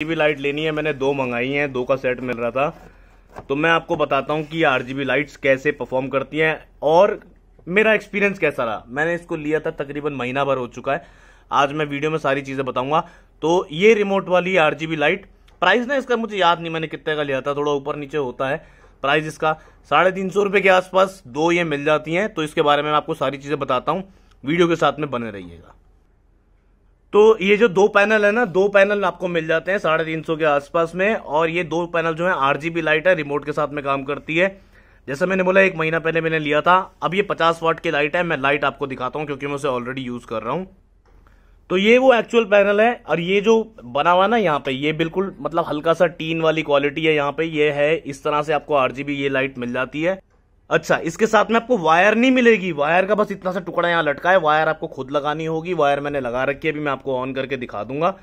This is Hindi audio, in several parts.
आरजीबी लाइट लेनी है मैंने दो मंगाई हैं दो का सेट मिल रहा था तो मैं आपको बताता हूँ कि आरजीबी लाइट्स कैसे परफॉर्म करती हैं और मेरा एक्सपीरियंस कैसा रहा मैंने इसको लिया था तकरीबन महीना भर हो चुका है आज मैं वीडियो में सारी चीज़ें बताऊंगा तो ये रिमोट वाली आरजीबी लाइट प्राइस ना इसका मुझे याद नहीं मैंने कितने का लिया था थोड़ा ऊपर नीचे होता है प्राइस इसका साढ़े तीन सौ रुपए के आसपास दो ये मिल जाती हैं तो इसके बारे में मैं आपको सारी चीज़ें बताता हूँ वीडियो के साथ में बने रहिएगा तो ये जो दो पैनल है ना दो पैनल आपको मिल जाते हैं साढ़े तीन सौ के आसपास में और ये दो पैनल जो है आरजीबी लाइट है रिमोट के साथ में काम करती है जैसे मैंने बोला एक महीना पहले मैंने लिया था अब ये पचास वाट की लाइट है मैं लाइट आपको दिखाता हूँ क्योंकि मैं उसे ऑलरेडी यूज कर रहा हूँ तो ये वो एक्चुअल पैनल है और ये जो बना हुआ ना यहाँ पे ये बिल्कुल मतलब हल्का सा टीन वाली क्वालिटी है यहाँ पे ये है इस तरह से आपको आरजीबी ये लाइट मिल जाती है अच्छा इसके साथ में आपको वायर नहीं मिलेगी वायर का बस इतना सा टुकड़ा यहाँ लटका है वायर आपको खुद लगानी होगी वायर मैंने लगा रखी है अभी मैं आपको ऑन करके दिखा दूंगा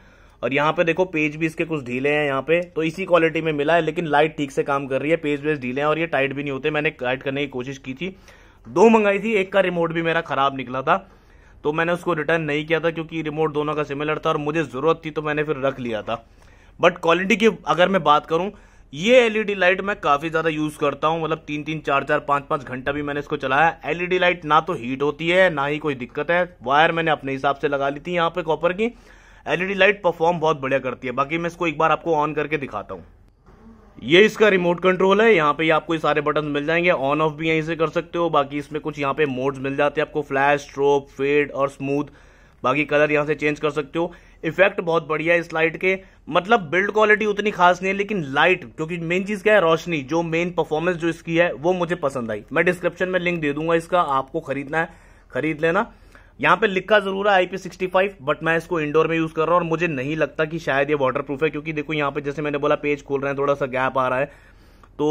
और यहाँ पे देखो पेज भी इसके कुछ ढीले हैं यहाँ पे तो इसी क्वालिटी में मिला है लेकिन लाइट ठीक से काम कर रही है पेज वेज ढीले हैं और ये टाइट भी नहीं होते मैंने टाइट करने की कोशिश की थी दो मंगाई थी एक का रिमोट भी मेरा खराब निकला था तो मैंने उसको रिटर्न नहीं किया था क्योंकि रिमोट दोनों का सिमिलर था और मुझे ज़रूरत थी तो मैंने फिर रख लिया था बट क्वालिटी की अगर मैं बात करूं ये एलईडी लाइट मैं काफी ज्यादा यूज करता हूं मतलब तीन तीन चार चार पांच पांच घंटा भी मैंने इसको चलाया एलईडी लाइट ना तो हीट होती है ना ही कोई दिक्कत है वायर मैंने अपने हिसाब से लगा ली थी यहाँ पे कॉपर की एलईडी लाइट परफॉर्म बहुत बढ़िया करती है बाकी मैं इसको एक बार आपको ऑन करके दिखाता हूँ ये इसका रिमोट कंट्रोल है यहाँ पे ये आपको ये सारे बटन मिल जाएंगे ऑन ऑफ भी यहीं से कर सकते हो बाकी इसमें कुछ यहाँ पे मोड्स मिल जाते हैं आपको फ्लैश स्ट्रोप फेड और स्मूथ बाकी कलर यहाँ से चेंज कर सकते हो इफेक्ट बहुत बढ़िया है इस लाइट के मतलब बिल्ड क्वालिटी उतनी खास नहीं है लेकिन लाइट क्योंकि मेन चीज क्या है रोशनी जो मेन परफॉर्मेंस जो इसकी है वो मुझे पसंद आई मैं डिस्क्रिप्शन में लिंक दे दूंगा इसका आपको खरीदना है खरीद लेना यहाँ पे लिखा जरूर है आईपी सिक्सटी फाइव बट मैं इसको इंडोर में यूज कर रहा हूँ और मुझे नहीं लगता कि शायद ये वाटर प्रूफ है क्योंकि देखो यहाँ पे जैसे मैंने बोला पेज खोल रहे हैं थोड़ा सा गैप आ रहा है तो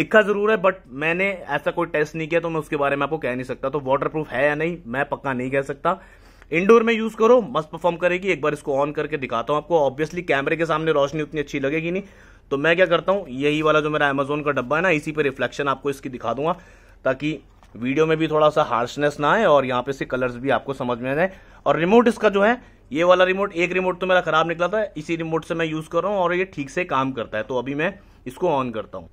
लिखा जरूर है बट मैंने ऐसा कोई टेस्ट नहीं किया तो मैं उसके बारे में आपको कह नहीं सकता तो वाटर प्रूफ है या नहीं मैं पक्का नहीं कह सकता इंडोर में यूज करो मस्त परफॉर्म करेगी एक बार इसको ऑन करके दिखाता हूँ आपको ऑब्वियसली कैमरे के सामने रोशनी उतनी अच्छी लगेगी नहीं तो मैं क्या करता हूँ यही वाला जो मेरा अमेजोन का डब्बा है ना इसी पर रिफ्लेक्शन आपको इसकी दिखा दूंगा ताकि वीडियो में भी थोड़ा सा हार्शनेस ना आए और यहाँ पे से कलर्स भी आपको समझ में आए और रिमोट इसका जो है ये वाला रिमोट एक रिमोट तो मेरा खराब निकला था इसी रिमोट से मैं यूज़ कर रहा हूँ और ये ठीक से काम करता है तो अभी मैं इसको ऑन करता हूँ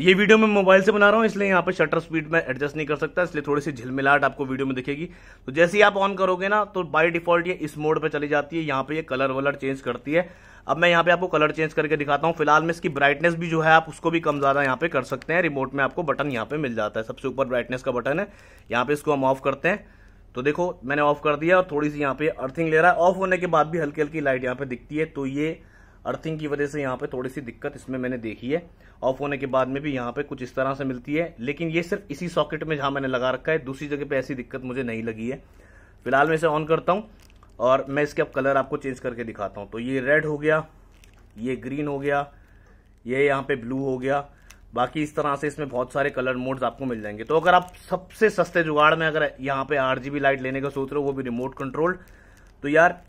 ये वीडियो मैं मोबाइल से बना रहा हूँ इसलिए यहाँ पर शटर स्पीड में एडजस्ट नहीं कर सकता इसलिए थोड़ी सी झिलमिलाट आपको वीडियो में दिखेगी तो जैसे ही आप ऑन करोगे ना तो बाय डिफॉल्ट ये इस मोड पे चली जाती है यहाँ पे ये कलर वलर चेंज करती है अब मैं यहाँ पे आपको कलर चेंज करके दिखाता हूँ फिलहाल में इसकी ब्राइटनेस भी जो है आप उसको भी कम ज़्यादा यहाँ पे कर सकते हैं रिमोट में आपको बटन यहाँ पे मिल जाता है सबसे ऊपर ब्राइटनेस का बटन है यहाँ पे इसको हम ऑफ करते हैं तो देखो मैंने ऑफ कर दिया और थोड़ी सी यहाँ पे अर्थिंग ले रहा है ऑफ होने के बाद भी हल्की हल्की लाइट यहाँ पे दिखती है तो ये अर्थिंग की वजह से यहाँ पे थोड़ी सी दिक्कत इसमें मैंने देखी है ऑफ होने के बाद में भी यहाँ पे कुछ इस तरह से मिलती है लेकिन ये सिर्फ इसी सॉकेट में जहाँ मैंने लगा रखा है दूसरी जगह पे ऐसी दिक्कत मुझे नहीं लगी है फिलहाल मैं इसे ऑन करता हूँ और मैं इसके अब कलर आपको चेंज करके दिखाता हूँ तो ये रेड हो गया ये ग्रीन हो गया ये यहाँ पे ब्लू हो गया बाकी इस तरह से इसमें बहुत सारे कलर मोड्स आपको मिल जाएंगे तो अगर आप सबसे सस्ते जुगाड़ में अगर यहाँ पे आर लाइट लेने का सोच रहे हो वो भी रिमोट कंट्रोल तो यार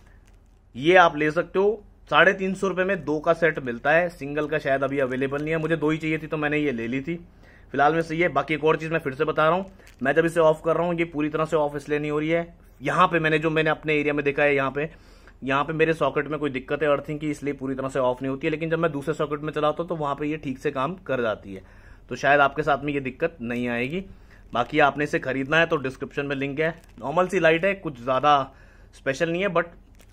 ये आप ले सकते हो साढ़े तीन सौ रुपये में दो का सेट मिलता है सिंगल का शायद अभी अवेलेबल नहीं है मुझे दो ही चाहिए थी तो मैंने ये ले ली थी फिलहाल में सही है बाकी एक और चीज़ मैं फिर से बता रहा हूँ मैं जब इसे ऑफ कर रहा हूँ ये पूरी तरह से ऑफ इसलिए नहीं हो रही है यहाँ पे मैंने जो मैंने अपने एरिया में देखा है यहाँ पे यहाँ पे मेरे सॉकेट में कोई दिक्कत है अर्थिंग की इसलिए पूरी तरह से ऑफ नहीं होती है लेकिन जब मैं दूसरे सॉकेट में चलाता हूँ तो वहाँ पर ये ठीक से काम कर जाती है तो शायद आपके साथ में ये दिक्कत नहीं आएगी बाकी आपने इसे खरीदना है तो डिस्क्रिप्शन में लिंक है नॉर्मल सी लाइट है कुछ ज़्यादा स्पेशल नहीं है बट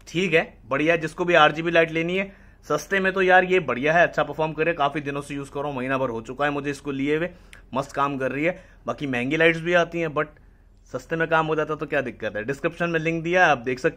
ठीक है बढ़िया जिसको भी आरजीबी लाइट लेनी है सस्ते में तो यार ये बढ़िया है अच्छा परफॉर्म करे काफ़ी दिनों से यूज़ कर रहा हूँ महीना भर हो चुका है मुझे इसको लिए हुए मस्त काम कर रही है बाकी महंगी लाइट्स भी आती हैं बट सस्ते में काम हो जाता तो क्या दिक्कत है डिस्क्रिप्शन में लिंक दिया आप देख सकते